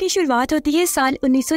की शुरुआत होती है साल उन्नीस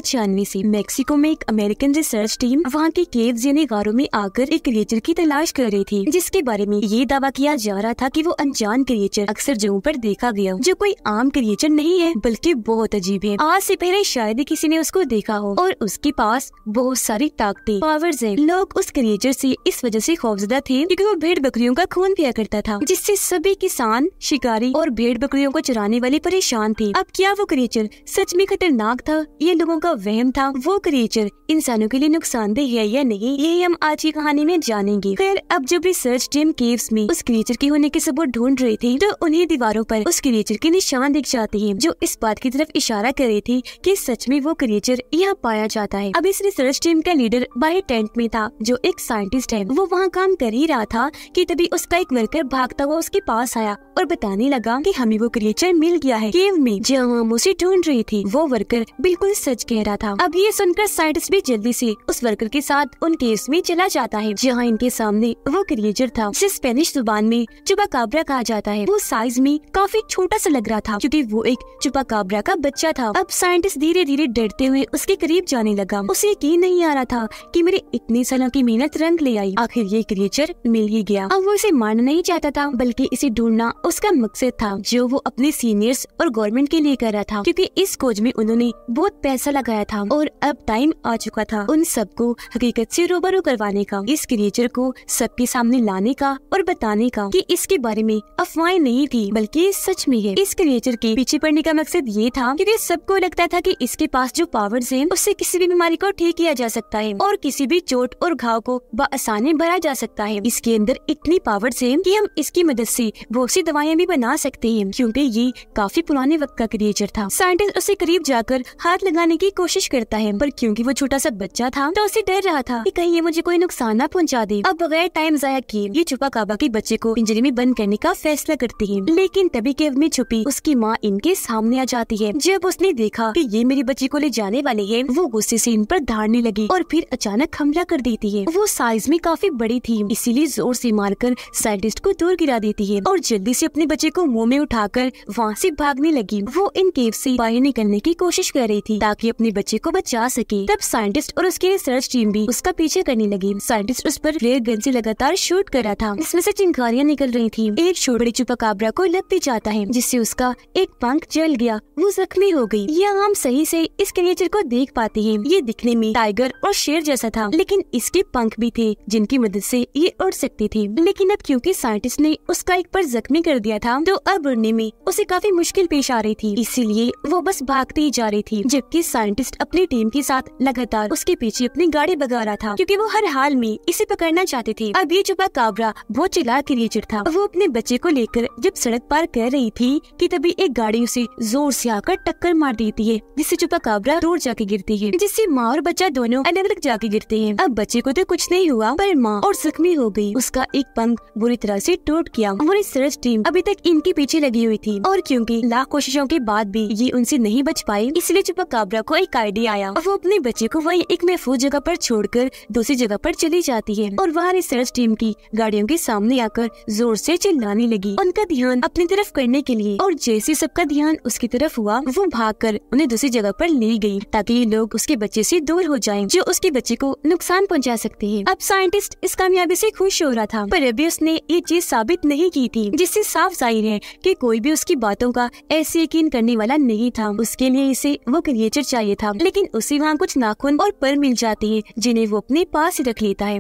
से मेक्सिको में एक अमेरिकन रिसर्च टीम वहाँ के केव जिन्हें गारों में आकर एक क्रिएचर की तलाश कर रही थी जिसके बारे में ये दावा किया जा रहा था कि वो अनजान क्रिएचर अक्सर जगहों पर देखा गया जो कोई आम क्रिएचर नहीं है बल्कि बहुत अजीब है आज से पहले शायद ही किसी ने उसको देखा हो और उसके पास बहुत सारी ताकतें पावर्स है लोग उस क्रिएचर से इस वजह से खौफजदा थे क्योंकि वो भेड़ बकरियों का खून पिया करता था जिससे सभी किसान शिकारी और भेड़ बकरियों को चराने वाले परेशान थे अब क्या वो क्रिएचर सच में खतरनाक था ये लोगों का वहम था वो क्रिएचर इंसानों के लिए नुकसानदेह है या नहीं यही हम आज की कहानी में जानेंगे खैर अब जब रिसर्च टीम केव्स में उस क्रिएचर के होने के सबूत ढूंढ रही थी तो उन्हें दीवारों पर उस क्रिएचर के निशान दिख जाते हैं जो इस बात की तरफ इशारा कर रहे थी कि सच में वो क्रिएचर यहाँ पाया जाता है अब इस रिसर्च टीम का लीडर बाहर टेंट में था जो एक साइंटिस्ट है वो वहाँ काम कर ही रहा था कि तभी उसका एक वर्कर भागता हुआ उसके पास आया और बताने लगा कि हमें वो क्रिएचर मिल गया है केव में जहाँ हम उसे ढूंढ रहे थे थी वो वर्कर बिल्कुल सच कह रहा था अब ये सुनकर साइंटिस्ट भी जल्दी से उस वर्कर के साथ उन केस में चला जाता है जहाँ इनके सामने वो क्रिएचर था जिसे स्पेनिश जुबान में चुपा काबरा कहा जाता है वो साइज में काफी छोटा सा लग रहा था क्योंकि वो एक चुपा काबरा का बच्चा था अब साइंटिस्ट धीरे धीरे डरते हुए उसके करीब जाने लगा उसे यकीन नहीं आ रहा था कि मेरे इतने सालों की मेहनत रंग ले आई आखिर ये क्रिएचर मिल ही गया अब वो इसे मारना नहीं चाहता था बल्कि इसे ढूंढना उसका मकसद था जो वो अपने सीनियर्स और गवर्नमेंट के लिए कर रहा था क्योंकि इस खोज में उन्होंने बहुत पैसा लगाया था और अब टाइम आ चुका था उन सबको हकीकत से रूबरू करवाने का इस क्रिएचर को सबके सामने लाने का और बताने का कि इसके बारे में अफवाहें नहीं थी बल्कि सच में है इस क्रिएचर के पीछे पड़ने का मकसद ये था क्योंकि सबको लगता था कि इसके पास जो पावर्स हैं उससे किसी भी बीमारी को ठीक किया जा सकता है और किसी भी चोट और घाव को बसानी भरा जा सकता है इसके अंदर इतनी पावर्स हैं कि हम इसकी मदद से बहुत सी दवाएं भी बना सकते हैं क्योंकि ये काफी पुराने वक्त का क्रिएचर था साइंटिस्ट उसे उसके करीब जाकर हाथ लगाने की कोशिश करता है पर क्योंकि वो छोटा सा बच्चा था तो उसे डर रहा था कि कहीं ये मुझे कोई नुकसान ना पहुंचा दे अब बगैर टाइम जाया किए ये छुपा काबा के बच्चे को पिंजरे में बंद करने का फैसला करती है लेकिन तभी केव में छुपी उसकी माँ इनके सामने आ जाती है जब उसने देखा की ये मेरे बच्चे को ले जाने वाले है वो गुस्से ऐसी इन पर धाड़ने लगी और फिर अचानक हमला कर देती है वो साइज में काफी बड़ी थी इसीलिए जोर ऐसी मारकर साइंटिस्ट को दूर गिरा देती है और जल्दी ऐसी अपने बच्चे को मुँह में कर वहाँ से भागने लगी वो इन केव ऐसी बाहर निकल करने की कोशिश कर रही थी ताकि अपने बच्चे को बचा सके तब साइंटिस्ट और उसकी रिसर्च टीम भी उसका पीछे करने लगी साइंटिस्ट उस पर रेड गन से लगातार शूट कर रहा था इसमें से चिंगारियां निकल रही थी एक छोटी बड़ी चुपाकाबरा को लग भी जाता है जिससे उसका एक पंख जल गया वो जख्मी हो गयी यह हम सही ऐसी इस क्रिएचर को देख पाते है ये दिखने में टाइगर और शेर जैसा था लेकिन इसके पंख भी थे जिनकी मदद ऐसी ये उड़ सकती थी लेकिन अब क्योंकि साइंटिस्ट ने उसका एक पर जख्मी कर दिया था तो अब उड़ने में उसे काफी मुश्किल पेश आ रही थी इसीलिए वो बस भागती जा रही थी जबकि साइंटिस्ट अपनी टीम के साथ लगातार उसके पीछे अपनी गाड़ी भगा रहा था क्योंकि वो हर हाल में इसे पकड़ना चाहती थी अब ये काबरा बहुत चिल्ला के लिए चिड़ था वो अपने बच्चे को लेकर जब सड़क पार कर रही थी कि तभी एक गाड़ी उसे जोर से आकर टक्कर मार देती है जिससे छुपा काबरा रोड जाके गिरती है जिससे माँ और बच्चा दोनों अलग अलग जाके गिरते हैं अब बच्चे को तो कुछ नहीं हुआ पर माँ और जख्मी हो गयी उसका एक पंख बुरी तरह ऐसी टूट गया हमारी सर्च टीम अभी तक इनके पीछे लगी हुई थी और क्यूँकी लाख कोशिशों के बाद भी ये उनसे नहीं नहीं बच पाई इसलिए चुपक काबरा को एक आइडिया आया और वो अपने बच्चे को वही एक महफूज जगह पर छोड़कर दूसरी जगह पर चली जाती है और वहाँ रिसर्च टीम की गाड़ियों के सामने आकर जोर से चिल्लाने लगी उनका ध्यान अपनी तरफ करने के लिए और जैसे सबका ध्यान उसकी तरफ हुआ वो भाग कर उन्हें दूसरी जगह पर ले गई ताकि ये लोग उसके बच्चे ऐसी दूर हो जाए जो उसके बच्चे को नुकसान पहुँचा सकते हैं अब साइंटिस्ट इस कामयाबी ऐसी खुश हो रहा था पर अभी उसने ये चीज साबित नहीं की थी जिससे साफ जाहिर है की कोई भी उसकी बातों का ऐसे यकीन करने वाला नहीं था उस उसके लिए इसे वो क्रिएचर चाहिए था लेकिन उसे वहाँ कुछ नाखून और पर मिल जाती है जिन्हें वो अपने पास रख लेता है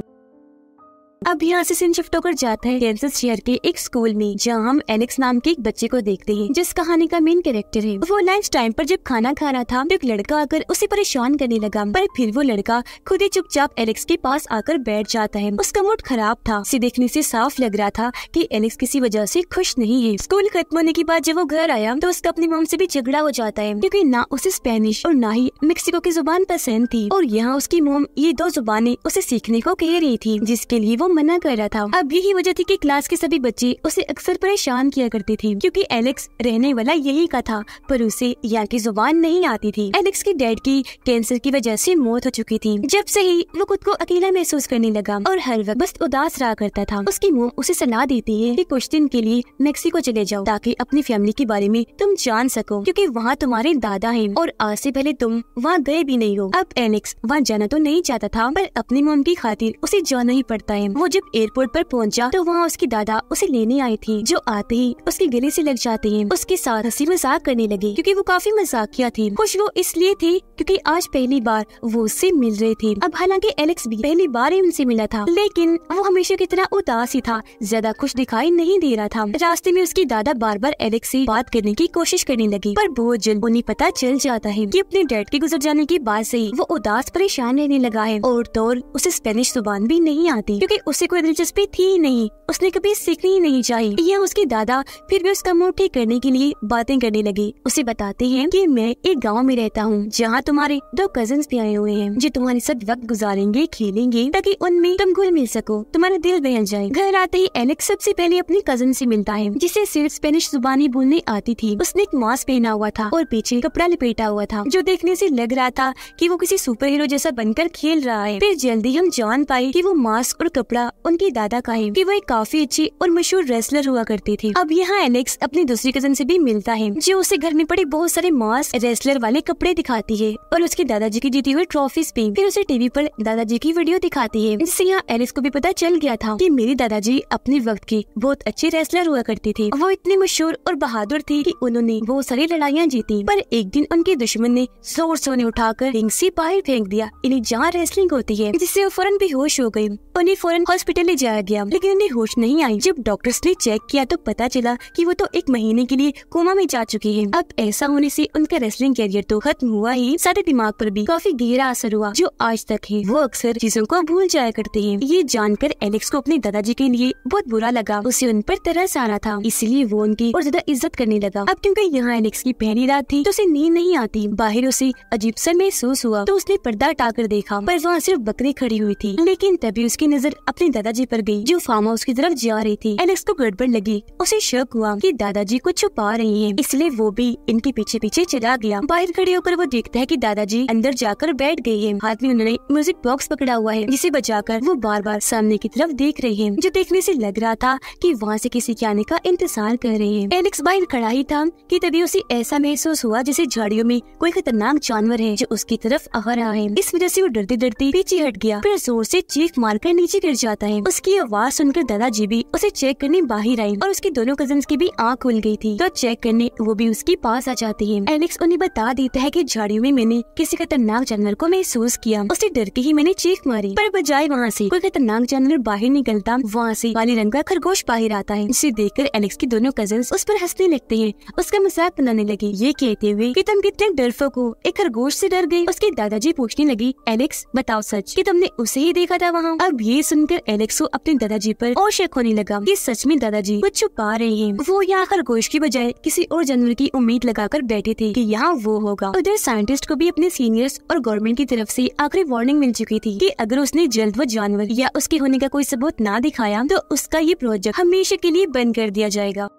अब यहाँ से शिफ्ट होकर जाता है कैंसस शहर के एक स्कूल में जहाँ हम एलेक्स नाम के एक बच्चे को देखते हैं जिस कहानी का मेन कैरेक्टर है वो लंच टाइम पर जब खाना खा रहा था तो एक लड़का आकर उसे परेशान करने लगा पर फिर वो लड़का खुद ही चुपचाप एलेक्स के पास आकर बैठ जाता है उसका मूड खराब था उसे देखने ऐसी साफ लग रहा था कि एलेक्स किसी वजह ऐसी खुश नहीं है स्कूल खत्म होने के बाद जब वो घर आया तो उसका अपनी मोम ऐसी भी झगड़ा हो जाता है क्यूँकी ना उसे स्पेनिश और ना ही मेक्सिको की जुबान पसंद थी और यहाँ उसकी मोम ये दो जुबानें उसे सीखने को कह रही थी जिसके लिए वो मना कर रहा था अब यही वजह थी कि क्लास के सभी बच्चे उसे अक्सर परेशान किया करते थे क्योंकि एलेक्स रहने वाला यही का था पर उसे यहाँ की जुबान नहीं आती थी एलेक्स के डैड की कैंसर की वजह से मौत हो चुकी थी जब से ही वो खुद को अकेला महसूस करने लगा और हर वक्त बस उदास रहा करता था उसकी मोम उसे सलाह देती है की कुछ दिन के लिए मेक्सिको चले जाओ ताकि अपनी फैमिली के बारे में तुम जान सको क्यूँकी वहाँ तुम्हारे दादा है और आज ऐसी पहले तुम वहाँ गए भी नहीं हो अब एलेक्स वहाँ जाना तो नहीं चाहता था पर अपनी मोम की खातिर उसे जाना ही पड़ता है दिन वो जब एयरपोर्ट पर पहुंचा तो वहाँ उसकी दादा उसे लेने आई थी जो आते ही उसके गले से लग जाते हैं उसके साथ हंसी मजाक करने लगी क्योंकि वो काफी मजाकिया थी खुश वो इसलिए थी क्योंकि आज पहली बार वो उससे मिल रहे थे अब हालांकि एलेक्स भी पहली बार ही उनसे मिला था लेकिन वो हमेशा की तरह उदास ही था ज्यादा खुश दिखाई नहीं दे रहा था रास्ते में उसकी दादा बार बार एलेक्स से बात करने की कोशिश करने लगी पर बहुत जल्द उन्हें पता चल जाता है कि अपने डैड के गुजर जाने के बाद से ही वो उदास परेशान रहने लगा है और तो उसे स्पेनिश जुबान भी नहीं आती क्योंकि उसे कोई दिलचस्पी थी ही नहीं उसने कभी सीखनी ही नहीं चाहिए यह उसके दादा फिर भी उसका मुंह ठीक करने के लिए बातें करने लगे उसे बताते हैं कि मैं एक गांव में रहता हूँ जहाँ तुम्हारे दो कजन भी आए हुए हैं जो तुम्हारे साथ वक्त गुजारेंगे खेलेंगे ताकि उनमें तुम घुल मिल सको तुम्हारा दिल बहल जाए घर आते ही एलेक्स सबसे पहले अपने कजन ऐसी मिलता है जिसे सिर्फ स्पेनिश जुबानी बोलने आती थी उसने एक मास्क पहना हुआ था और पीछे कपड़ा लपेटा हुआ था जो देखने ऐसी लग रहा था कि वो किसी सुपर हीरो जैसा बनकर खेल रहा है फिर जल्दी हम जान पाए की वो मास्क और कपड़ा चोपड़ा उनके दादा का है कि वो एक काफी अच्छी और मशहूर रेसलर हुआ करती थी अब यहाँ एलेक्स अपनी दूसरी कजन से भी मिलता है जो उसे घर में पड़े बहुत सारे मास्क रेसलर वाले कपड़े दिखाती है और उसके दादाजी की जीती हुई ट्रॉफीज भी फिर उसे टीवी पर दादाजी की वीडियो दिखाती है जिससे यहाँ एलेक्स को भी पता चल गया था की मेरी दादाजी अपने वक्त की बहुत अच्छी रेसलर हुआ करती थी वो इतनी मशहूर और बहादुर थी की उन्होंने बहुत सारी लड़ाइयाँ जीती पर एक दिन उनके दुश्मन ने जोर से उन्हें उठाकर रिंग से बाहर फेंक दिया इन्हें जहाँ रेसलिंग होती है जिससे वो फौरन बेहोश हो गयी उन्हें फौरन हॉस्पिटल ले जाया गया लेकिन उन्हें होश नहीं आई जब डॉक्टर्स ने चेक किया तो पता चला कि वो तो एक महीने के लिए कोमा में जा चुकी है अब ऐसा होने से उनका रेसलिंग करियर तो खत्म हुआ ही सारे दिमाग पर भी काफी गहरा असर हुआ जो आज तक है वो अक्सर चीजों को भूल जाया करते हैं ये जानकर एलेक्स को अपने दादाजी के लिए बहुत बुरा लगा उसे उन पर तरस आ रहा था इसलिए वो उनकी और ज्यादा इज्जत करने लगा अब क्योंकि यहाँ एलेक्स की पहली रात थी तो उसे नींद नहीं आती बाहर उसे अजीब सा महसूस हुआ तो उसने पर्दा टाकर देखा पर वहाँ सिर्फ बकरी खड़ी हुई थी लेकिन तभी उसकी नजर अपने दादाजी पर गई जो फार्म हाउस की तरफ जा रही थी एलेक्स को गड़बड़ लगी उसे शक हुआ कि दादाजी को छुपा रही हैं इसलिए वो भी इनके पीछे पीछे चला गया बाहर खड़े होकर वो देखता है कि दादाजी अंदर जाकर बैठ गए है हाथ में उन्होंने म्यूजिक बॉक्स पकड़ा हुआ है जिसे कर वो बार बार सामने की तरफ देख रहे हैं जो देखने से लग रहा था कि वहाँ से किसी के आने का इंतजार कर रहे हैं एलेक्स बाहर खड़ा ही था कि तभी उसे ऐसा महसूस हुआ जैसे झाड़ियों में कोई खतरनाक जानवर है जो उसकी तरफ आ रहा है इस वजह से वो डरते डरते पीछे हट गया फिर जोर से चीख मारकर नीचे गिर जाता है उसकी आवाज़ सुनकर दादाजी भी उसे चेक करने बाहर आई और उसकी दोनों कजन की भी आँख खुल गयी थी तो चेक करने वो भी उसके पास आ जाती है एलेक्स उन्हें बता देता है की झाड़ियों में मैंने किसी खतरनाक जानवर को महसूस किया उसे डर के ही मैंने चीख मारी पर बजाय वहाँ ऐसी कोई खतरनाक जानवर बाहर निकलता वहाँ ऐसी काली रंग का खरगोश बाहर आता है जिसे देखकर एलेक्स की दोनों कजन उस पर हंसने लगते हैं उसका मजाक बनाने लगे ये कहते हुए कि तुम कितने डरफोक हो एक खरगोश से डर गई उसके दादाजी पूछने लगी एलेक्स बताओ सच कि तुमने उसे ही देखा था वहाँ अब ये सुनकर सुनकर एलेक्सो अपने दादाजी पर और शक होने लगा कि सच में दादाजी कुछ छुपा रहे हैं वो यहाँ खरगोश की बजाय किसी और जानवर की उम्मीद लगाकर बैठे थे कि यहाँ वो होगा उधर साइंटिस्ट को भी अपने सीनियर्स और गवर्नमेंट की तरफ से आखिरी वार्निंग मिल चुकी थी कि अगर उसने जल्द वो जानवर या उसके होने का कोई सबूत ना दिखाया तो उसका ये प्रोजेक्ट हमेशा के लिए बंद कर दिया जाएगा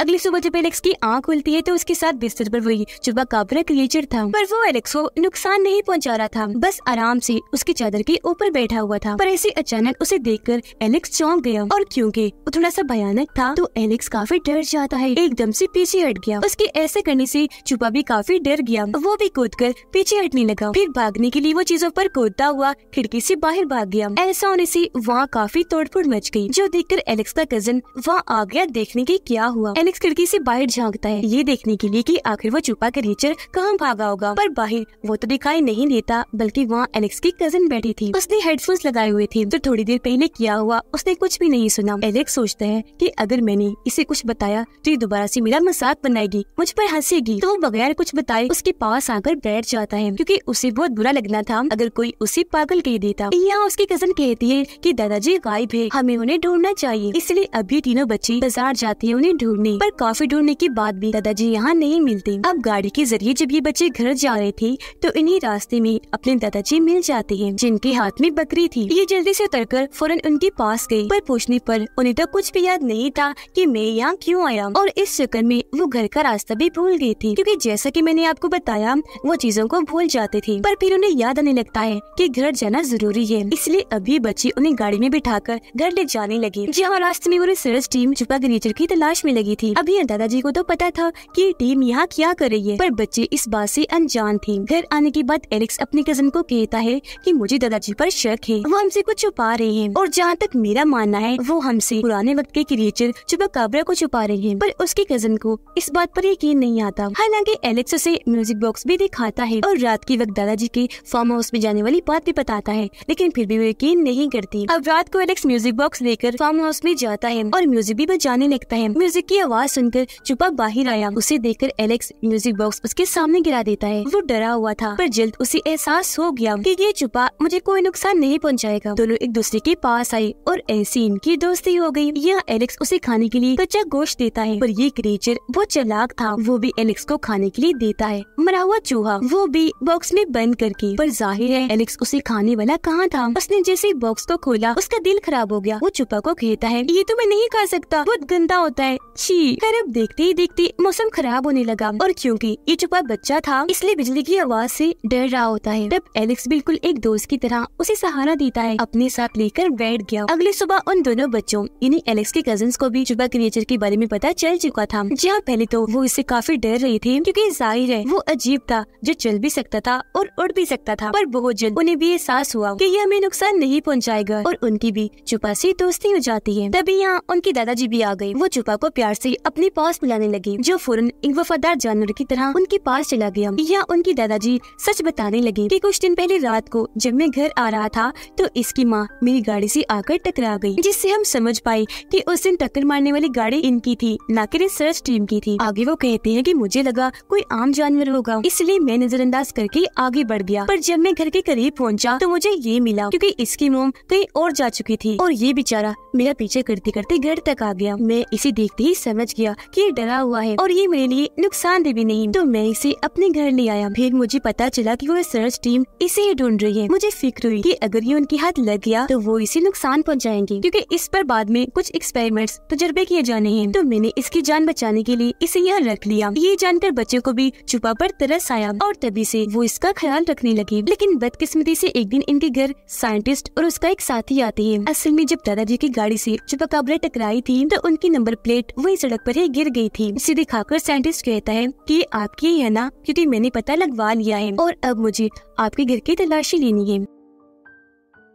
अगली सुबह जब एलेक्स की आंख खुलती है तो उसके साथ बिस्तर पर वही चुपा काबरा क्रिएचर था पर वो एलेक्स को नुकसान नहीं पहुंचा रहा था बस आराम से उसकी चादर के ऊपर बैठा हुआ था पर ऐसे अचानक उसे देखकर एलेक्स चौंक गया और क्योंकि वो थोड़ा सा भयानक था तो एलेक्स काफी डर जाता है एकदम से पीछे हट गया उसके ऐसे करने से चुपा भी काफी डर गया वो भी कूद कर पीछे हटने लगा फिर भागने के लिए वो चीजों पर कूदता हुआ खिड़की से बाहर भाग गया ऐसा होने से वहाँ काफी तोड़फोड़ मच गई जो देखकर एलेक्स का कजन वहाँ आ गया देखने की क्या हुआ एलेक्स खिड़की से बाहर झांकता है ये देखने के लिए कि आखिर वो छुपा कर रीचर कहाँ भागा होगा पर बाहर वो तो दिखाई नहीं देता बल्कि वहाँ एलेक्स की कजन बैठी थी उसने हेडफोन्स लगाए हुए थे जो थोड़ी देर पहले किया हुआ उसने कुछ भी नहीं सुना एलेक्स सोचता है कि अगर मैंने इसे कुछ बताया तो ये दोबारा से मेरा मसाक बनाएगी मुझ पर हंसेगी तो वो बगैर कुछ बताए उसके पास आकर बैठ जाता है क्योंकि उसे बहुत बुरा लगना था अगर कोई उसे पागल कह देता यहाँ उसकी कजन कहती है कि दादाजी गायब है हमें उन्हें ढूंढना चाहिए इसलिए अभी तीनों बच्चे बाजार जाते हैं उन्हें ढूंढने थी पर काफी ढूंढने के बाद भी दादाजी यहाँ नहीं मिलते अब गाड़ी के जरिए जब ये बच्चे घर जा रहे थे तो इन्हीं रास्ते में अपने दादाजी मिल जाते हैं जिनके हाथ में बकरी थी ये जल्दी से कर फौरन उनके पास गयी पर पूछने पर उन्हें तो कुछ भी याद नहीं था कि मैं यहाँ क्यों आया और इस चक्कर में वो घर का रास्ता भी भूल गई थी क्योंकि जैसा कि मैंने आपको बताया वो चीजों को भूल जाते थे पर फिर उन्हें याद आने लगता है कि घर जाना जरूरी है इसलिए अभी बच्चे उन्हें गाड़ी में बिठाकर घर ले जाने लगे जहाँ रास्ते में उन्हें सर्च टीम छुपा नेचर की तलाश में लगी थी थी अभी दादाजी को तो पता था कि टीम यहाँ क्या कर रही है पर बच्चे इस बात से अनजान थे घर आने के बाद एलेक्स अपने कजन को कहता है कि मुझे दादाजी पर शक है वो हमसे कुछ छुपा रहे हैं और जहाँ तक मेरा मानना है वो हमसे पुराने वक्त के क्रिएचर चुपा काबरा को छुपा रहे हैं पर उसके कजन को इस बात पर यकीन नहीं आता हालांकि एलेक्स उसे म्यूजिक बॉक्स भी दिखाता है और रात के वक्त दादाजी के फार्म हाउस में जाने वाली बात भी बताता है लेकिन फिर भी वो यकीन नहीं करती अब रात को एलेक्स म्यूजिक बॉक्स लेकर फार्म हाउस में जाता है और म्यूजिक भी बजाने लगता है म्यूजिक की आवाज सुनकर छुपा बाहर आया उसे देखकर एलेक्स म्यूजिक बॉक्स उसके सामने गिरा देता है वो डरा हुआ था पर जल्द उसे एहसास हो गया कि ये छुपा मुझे कोई नुकसान नहीं पहुंचाएगा दोनों एक दूसरे के पास आए और ऐसी इनकी दोस्ती हो गई यह एलेक्स उसे खाने के लिए कच्चा गोश्त देता है पर ये क्रीचर बहुत चलाक था वो भी एलेक्स को खाने के लिए देता है मरा हुआ चूहा वो भी बॉक्स में बंद करके पर जाहिर है एलेक्स उसे खाने वाला कहाँ था उसने जैसे बॉक्स को खोला उसका दिल खराब हो गया वो चुपा को कहता है ये तो मैं नहीं खा सकता बहुत गंदा होता है छी थी खैर अब देखते ही देखते मौसम खराब होने लगा और क्योंकि ये छुपा बच्चा था इसलिए बिजली की आवाज से डर रहा होता है तब एलेक्स बिल्कुल एक दोस्त की तरह उसे सहारा देता है अपने साथ लेकर बैठ गया अगली सुबह उन दोनों बच्चों यानी एलेक्स के कजन को भी छुपा क्रिएचर के बारे में पता चल चुका था जहाँ पहले तो वो इससे काफी डर रही थी क्यूँकी जाहिर है वो अजीब था जो चल भी सकता था और उड़ भी सकता था पर बहुत जल्द उन्हें भी एहसास हुआ की यह हमें नुकसान नहीं पहुँचाएगा और उनकी भी छुपा ऐसी दोस्ती हो जाती है तभी यहाँ उनके दादाजी भी आ गए वो छुपा को प्यार से भी अपने पास मिलाने लगी जो फौरन एक वफादार जानवर की तरह उनके पास चला गया या उनकी दादाजी सच बताने लगी कि कुछ दिन पहले रात को जब मैं घर आ रहा था तो इसकी माँ मेरी गाड़ी से आकर टकरा गई जिससे हम समझ पाए कि उस दिन टक्कर मारने वाली गाड़ी इनकी थी न कि रिसर्च टीम की थी आगे वो कहते हैं कि मुझे लगा कोई आम जानवर होगा इसलिए मैं नजरअंदाज करके आगे बढ़ गया पर जब मैं घर के करीब पहुँचा तो मुझे ये मिला क्योंकि इसकी मोम कहीं और जा चुकी थी और ये बेचारा मेरा पीछे करते करते घर तक आ गया मैं इसे देखते ही समय समझ गया कि ये डरा हुआ है और ये मेरे लिए नुकसान दे भी नहीं तो मैं इसे अपने घर ले आया फिर मुझे पता चला कि वो सर्च टीम इसे ही ढूंढ रही है मुझे फिक्र हुई कि अगर ये उनके हाथ लग गया तो वो इसे नुकसान पहुँचाएंगे क्योंकि इस पर बाद में कुछ एक्सपेरिमेंट्स तजर्बे किए जाने हैं तो मैंने इसकी जान बचाने के लिए इसे यहाँ रख लिया ये जानकर बच्चे को भी छुपा पर तरस आया और तभी से वो इसका ख्याल रखने लगी लेकिन बदकिस्मती से एक दिन इनके घर साइंटिस्ट और उसका एक साथी आते हैं असल में जब दादाजी की गाड़ी से छुपा टकराई थी तो उनकी नंबर प्लेट वही सड़क पर ही गिर गई थी इसे दिखाकर साइंटिस्ट कहता है कि आपकी है ना क्योंकि मैंने पता लगवा लिया है और अब मुझे आपके घर की तलाशी लेनी है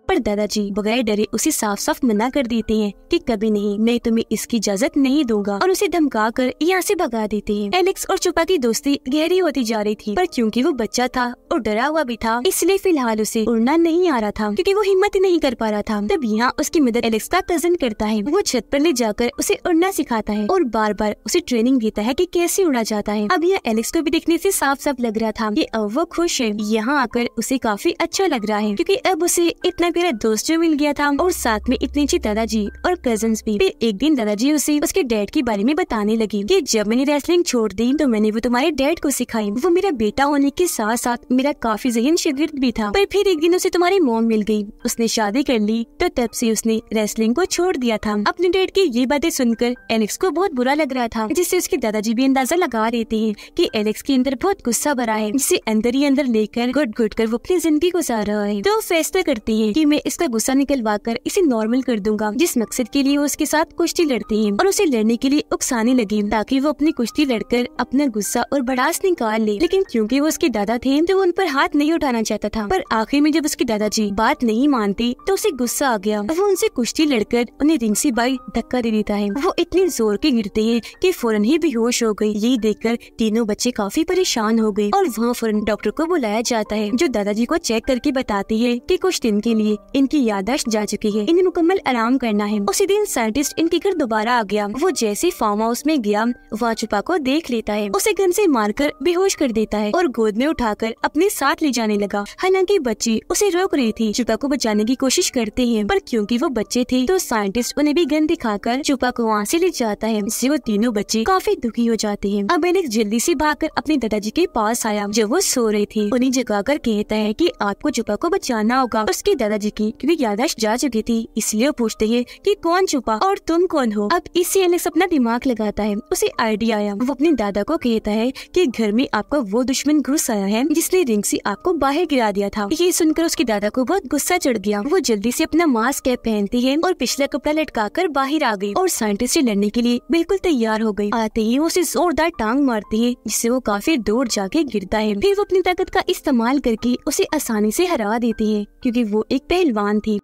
पर दादाजी बगैर डरे उसे साफ साफ मना कर देते हैं कि कभी नहीं मैं तुम्हें इसकी इजाजत नहीं दूंगा और उसे धमका कर यहाँ से भगा देते हैं एलेक्स और चुपा की दोस्ती गहरी होती जा रही थी पर क्योंकि वो बच्चा था और डरा हुआ भी था इसलिए फिलहाल उसे उड़ना नहीं आ रहा था क्योंकि वो हिम्मत नहीं कर पा रहा था तब यहाँ उसकी मदद एलेक्स का कजन करता है वो छत पर ले जाकर उसे उड़ना सिखाता है और बार बार उसे ट्रेनिंग देता है की कैसे उड़ा जाता है अब यह एलेक्स को भी देखने ऐसी साफ साफ लग रहा था की अब वो खुश है यहाँ आकर उसे काफी अच्छा लग रहा है क्यूँकी अब उसे इतना मेरा दोस्त जो मिल गया था और साथ में इतने अच्छे दादाजी और कजन भी फिर एक दिन दादाजी उसे उसके डैड के बारे में बताने लगी कि जब मैंने रेसलिंग छोड़ दी तो मैंने वो तुम्हारे डैड को सिखाई वो मेरा बेटा होने के साथ साथ मेरा काफी जहन शिगिर्द भी था पर फिर एक दिन उसे तुम्हारी मोम मिल गयी उसने शादी कर ली तो तब ऐसी उसने रेसलिंग को छोड़ दिया था अपने डैड की ये बातें सुनकर एलेक्स को बहुत बुरा लग रहा था जिससे उसके दादाजी भी अंदाजा लगा रहे थे कि एलेक्स के अंदर बहुत गुस्सा भरा है जिसे अंदर ही अंदर लेकर घुट घुट कर वो अपनी जिंदगी गुजार रहा है तो फैसला करती है कि में इसका गुस्सा निकलवा कर इसे नॉर्मल कर दूंगा जिस मकसद के लिए वो उसके साथ कुश्ती लड़ती है और उसे लड़ने के लिए उकसाने लगी ताकि वो अपनी कुश्ती लड़कर अपना गुस्सा और बड़ास निकाल ले। लेकिन क्योंकि वो उसके दादा थे तो वो उन पर हाथ नहीं उठाना चाहता था पर आखिर में जब उसके दादाजी बात नहीं मानते तो उसे गुस्सा आ गया वो उनसे कुश्ती लड़कर उन्हें रिंग से बाई धक्का दे देता है वो इतने जोर के गिरते है की फौरन ही बेहोश हो यही ये कर तीनों बच्चे काफी परेशान हो गए और वहाँ फौरन डॉक्टर को बुलाया जाता है जो दादाजी को चेक करके बताती है कि कुछ दिन के लिए इनकी यादाश्त जा चुकी है इन्हें मुकम्मल आराम करना है उसी दिन साइंटिस्ट इनके घर दोबारा आ गया वो जैसे फार्म हाउस में गया वहाँ छुपा को देख लेता है उसे गन से मारकर बेहोश कर देता है और गोद में उठाकर अपने साथ ले जाने लगा हालांकि बच्ची उसे रोक रही थी छुपा को बचाने की कोशिश करते हैं पर क्योंकि वो बच्चे थे तो साइंटिस्ट उन्हें भी गन दिखाकर छुपा को वहाँ ऐसी ले जाता है जिससे वो तीनों बच्चे काफी दुखी हो जाते हैं अब एलेक्स जल्दी से भागकर अपने दादाजी के पास आया जब वो सो रही थी उन्हें कर कहता है की आपको छुपा को बचाना होगा उसके दादाजी जी की क्योंकि यादाश्त जा चुकी थी इसलिए पूछते हैं कि कौन छुपा और तुम कौन हो अब इसी एलेक्स अपना दिमाग लगाता है उसे आइडिया आया वो अपने दादा को कहता है कि घर में आपका वो दुश्मन घुस आया है जिसने रिंगसी आपको बाहर गिरा दिया था ये सुनकर उसके दादा को बहुत गुस्सा चढ़ गया वो जल्दी से अपना मास्क कैप पहनती है और पिछला कपड़ा लटका कर बाहर आ गई और साइंटिस्ट से लड़ने के लिए बिल्कुल तैयार हो गई आते ही उसे जोरदार टांग मारती है जिससे वो काफी दूर जाके गिरता है फिर वो अपनी ताकत का इस्तेमाल करके उसे आसानी से हरा देती है क्योंकि वो एक पहलवान थी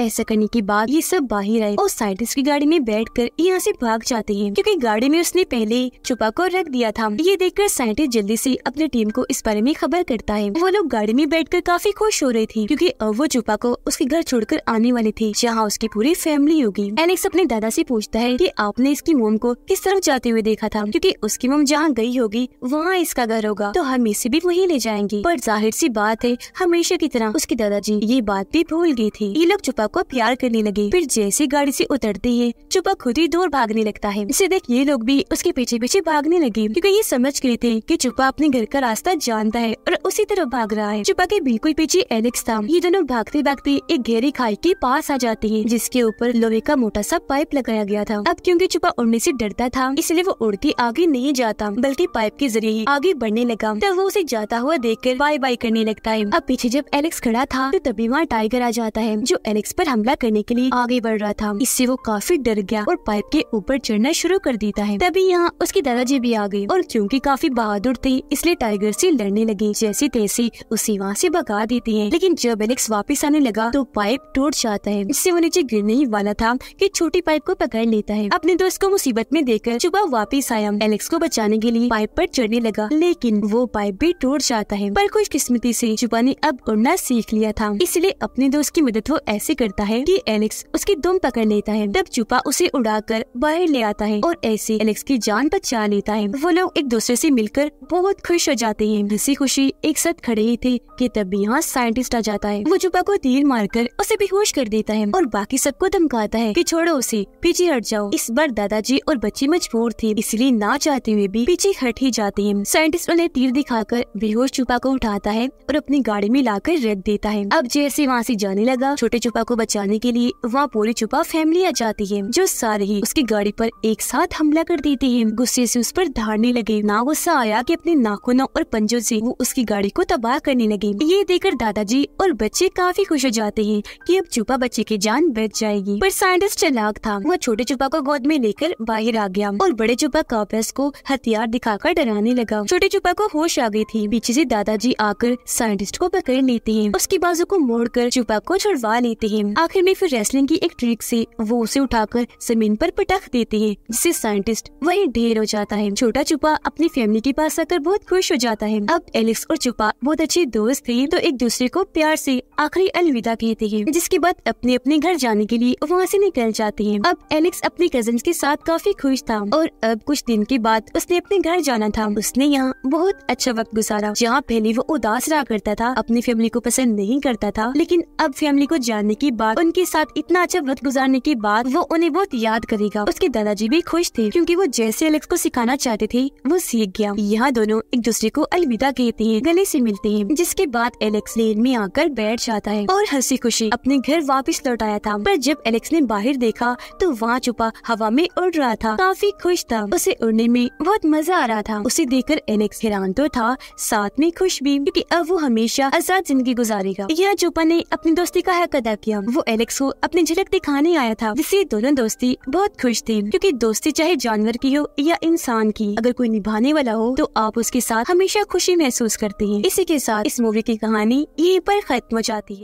ऐसा करने के बाद ये सब बाहर आए और साइंटिस्ट की गाड़ी में बैठ कर यहाँ ऐसी भाग जाते हैं क्यूँकी गाड़ी में उसने पहले छुपा कर रख दिया था ये देखकर साइंटिस्ट जल्दी ऐसी अपनी टीम को इस बारे में खबर करता है वो लोग गाड़ी में बैठ कर काफी खुश हो रहे थे क्यूँकी अब वो छुपा को उसके घर छोड़कर आने वाले थे जहाँ उसकी पूरी फैमिली होगी एलेक्स अपने दादा ऐसी पूछता है की आपने इसकी मोम को किस तरफ जाते हुए देखा था क्यूँकी उसकी मोम जहाँ गयी होगी वहाँ इसका घर होगा तो हम इसे भी वही ले जाएंगे पर जाहिर सी बात है हमेशा की तरह उसके दादाजी ये बात भी भूल गयी थी ये लोग छुपा चुपा को प्यार करने लगे फिर जैसे गाड़ी से उतरते है चुपा खुद ही दूर भागने लगता है इसे देख ये लोग भी उसके पीछे पीछे भागने लगे क्योंकि ये समझ गए थे कि चुपा अपने घर का रास्ता जानता है और उसी तरफ भाग रहा है चुपा के बिल्कुल पीछे एलेक्स था ये दोनों भागते भागते एक गहरी खाई के पास आ जाती है जिसके ऊपर लोहे का मोटा सा पाइप लगाया गया था अब क्यूँकी चुपा उड़ने ऐसी डरता था इसलिए वो उड़ती आगे नहीं जाता बल्कि पाइप के जरिए आगे बढ़ने लगा तब वो उसे जाता हुआ देख कर बाय बाय करने लगता है अब पीछे जब एलेक्स खड़ा था तो तभी वहाँ टाइगर आ जाता है जो एलेक्स पर हमला करने के लिए आगे बढ़ रहा था इससे वो काफी डर गया और पाइप के ऊपर चढ़ना शुरू कर देता है तभी यहाँ उसके दादाजी भी आ गए और क्योंकि काफी बहादुर थे इसलिए टाइगर से लड़ने लगे जैसे तैसे उसे वहाँ से भगा देते हैं लेकिन जब एलेक्स वापस आने लगा तो पाइप टूट जाता है इससे वो नीचे गिरने ही वाला था कि छोटी पाइप को पकड़ लेता है अपने दोस्त को मुसीबत में देकर चुपा वापिस आया एलेक्स को बचाने के लिए पाइप पर चढ़ने लगा लेकिन वो पाइप भी टूट जाता है पर खुशकिस्मती से चुपा ने अब उड़ना सीख लिया था इसलिए अपने दोस्त की मदद वो ऐसे कर करता है कि एलेक्स उसकी दुम पकड़ लेता है तब चुपा उसे उड़ाकर बाहर ले आता है और ऐसे एलेक्स की जान बचा लेता है वो लोग एक दूसरे से मिलकर बहुत खुश हो जाते हैं हंसी खुशी एक साथ खड़े ही थे कि तब यहाँ साइंटिस्ट आ जाता है वो चुपा को तीर मारकर उसे बेहोश कर देता है और बाकी सबको धमकाता है की छोड़ो उसे पीछे हट जाओ इस बार दादाजी और बच्चे मजबूर थे इसलिए ना चाहते हुए भी पीछे हट ही जाते हैं साइंटिस्ट उन्हें तीर दिखाकर बेहोश चुपा को उठाता है और अपनी गाड़ी में लाकर रख देता है अब जैसे वहाँ से जाने लगा छोटे चुपा को को बचाने के लिए वहाँ पूरी छुपा फैमिली आ जाती है जो सारे ही उसकी गाड़ी पर एक साथ हमला कर देते हैं गुस्से से उस पर धारने लगे ना गुस्सा आया कि अपने नाखूनों और पंजों से वो उसकी गाड़ी को तबाह करने लगे ये देखकर दादाजी और बच्चे काफी खुश हो जाते हैं कि अब छुपा बच्चे की जान बच जाएगी पर साइंटिस्ट चलाक था वह छोटे छुपा को गोद में लेकर बाहर आ गया और बड़े छुपा कापस को हथियार दिखाकर डराने लगा छोटे छुपा को होश आ गई थी पीछे से दादाजी आकर साइंटिस्ट को पकड़ लेते हैं उसकी बाजू को मोड़ कर छुपा को छुड़वा लेते हैं है आखिर में फिर रेसलिंग की एक ट्रिक से वो उसे उठाकर जमीन पर पटख देते है जिससे साइंटिस्ट वहीं ढेर हो जाता है छोटा चुपा अपनी फैमिली के पास आकर बहुत खुश हो जाता है अब एलेक्स और छुपा बहुत अच्छे दोस्त थे तो एक दूसरे को प्यार से आखिरी अलविदा कहते हैं जिसके बाद अपने अपने घर जाने के लिए वहाँ से निकल जाते हैं अब एलेक्स अपने कजन के साथ काफी खुश था और अब कुछ दिन के बाद उसने अपने घर जाना था उसने यहाँ बहुत अच्छा वक्त गुजारा जहाँ पहले वो उदास रहा करता था अपनी फैमिली को पसंद नहीं करता था लेकिन अब फैमिली को जानने की के बाद उनके साथ इतना अच्छा वक्त गुजारने के बाद वो उन्हें बहुत याद करेगा उसके दादाजी भी खुश थे क्योंकि वो जैसे एलेक्स को सिखाना चाहते थे वो सीख गया यहाँ दोनों एक दूसरे को अलविदा कहते हैं गले से मिलते हैं जिसके बाद एलेक्स लेन में आकर बैठ जाता है और हंसी खुशी अपने घर वापस लौट आया था पर जब एलेक्स ने बाहर देखा तो वहाँ छुपा हवा में उड़ रहा था काफी खुश था उसे उड़ने में बहुत मजा आ रहा था उसे देखकर एलेक्स हैरान तो था साथ में खुश भी क्योंकि अब वो हमेशा आजाद जिंदगी गुजारेगा यह चुपा ने अपनी दोस्ती का हक अदा किया दिया वो एलेक्स को अपने झलक दिखाने आया था जिससे दोनों दोस्ती बहुत खुश थी क्योंकि दोस्ती चाहे जानवर की हो या इंसान की अगर कोई निभाने वाला हो तो आप उसके साथ हमेशा खुशी महसूस करते हैं इसी के साथ इस मूवी की कहानी यहीं पर खत्म हो जाती है